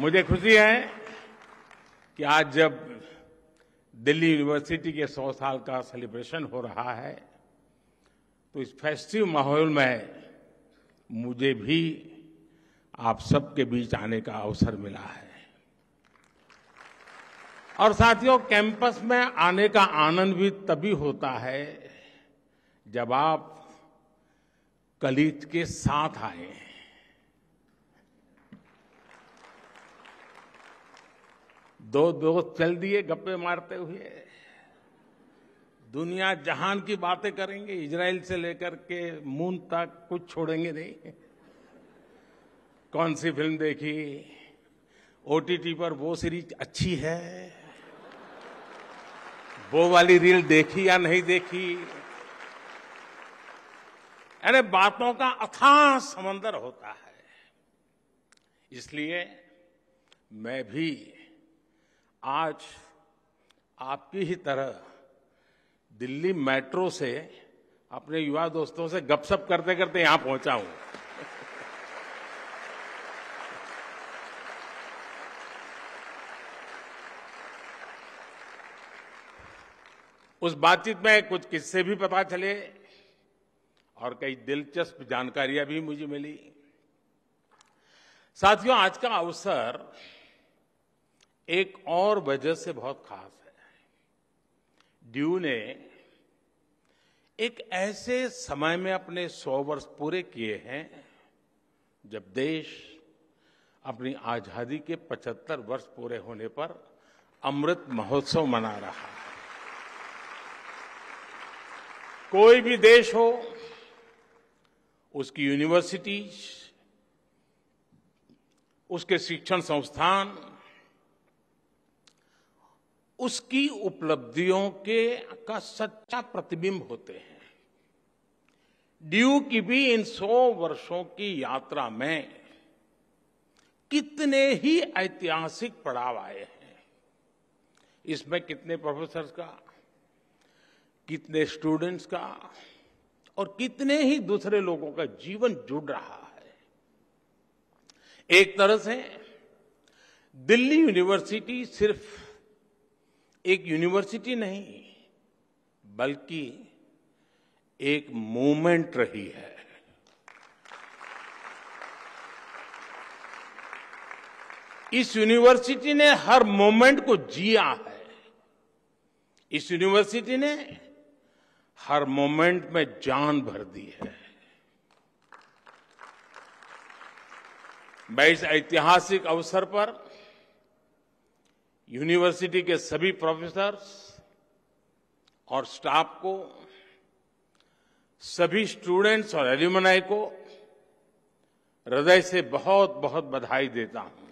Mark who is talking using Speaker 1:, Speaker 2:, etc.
Speaker 1: मुझे खुशी है कि आज जब दिल्ली यूनिवर्सिटी के 100 साल का सेलिब्रेशन हो रहा है तो इस फेस्टिव माहौल में मुझे भी आप सबके बीच आने का अवसर मिला है और साथियों कैंपस में आने का आनंद भी तभी होता है जब आप कलीज के साथ आए हैं दो दोस्त चल दिए गप्पे मारते हुए दुनिया जहान की बातें करेंगे इजराइल से लेकर के मून तक कुछ छोड़ेंगे नहीं कौन सी फिल्म देखी ओटीटी पर वो सीरीज अच्छी है वो वाली रील देखी या नहीं देखी अरे बातों का अथाह समंदर होता है इसलिए मैं भी आज आपकी ही तरह दिल्ली मेट्रो से अपने युवा दोस्तों से गपशप करते करते यहां पहुंचा हूं उस बातचीत में कुछ किस्से भी पता चले और कई दिलचस्प जानकारियां भी मुझे मिली साथियों आज का अवसर एक और वजह से बहुत खास है ड्यू ने एक ऐसे समय में अपने सौ वर्ष पूरे किए हैं जब देश अपनी आजादी के 75 वर्ष पूरे होने पर अमृत महोत्सव मना रहा है कोई भी देश हो उसकी यूनिवर्सिटीज उसके शिक्षण संस्थान उसकी उपलब्धियों के का सच्चा प्रतिबिंब होते हैं ड्यू की भी इन सौ वर्षों की यात्रा में कितने ही ऐतिहासिक पड़ाव आए हैं इसमें कितने प्रोफेसर का कितने स्टूडेंट्स का और कितने ही दूसरे लोगों का जीवन जुड़ रहा है एक तरह से दिल्ली यूनिवर्सिटी सिर्फ एक यूनिवर्सिटी नहीं बल्कि एक मूवमेंट रही है इस यूनिवर्सिटी ने हर मोमेंट को जिया है इस यूनिवर्सिटी ने हर मोमेंट में जान भर दी है मैं इस ऐतिहासिक अवसर पर यूनिवर्सिटी के सभी प्रोफेसर्स और स्टाफ को सभी स्टूडेंट्स और एल्यूमनाई को हृदय से बहुत बहुत बधाई देता हूं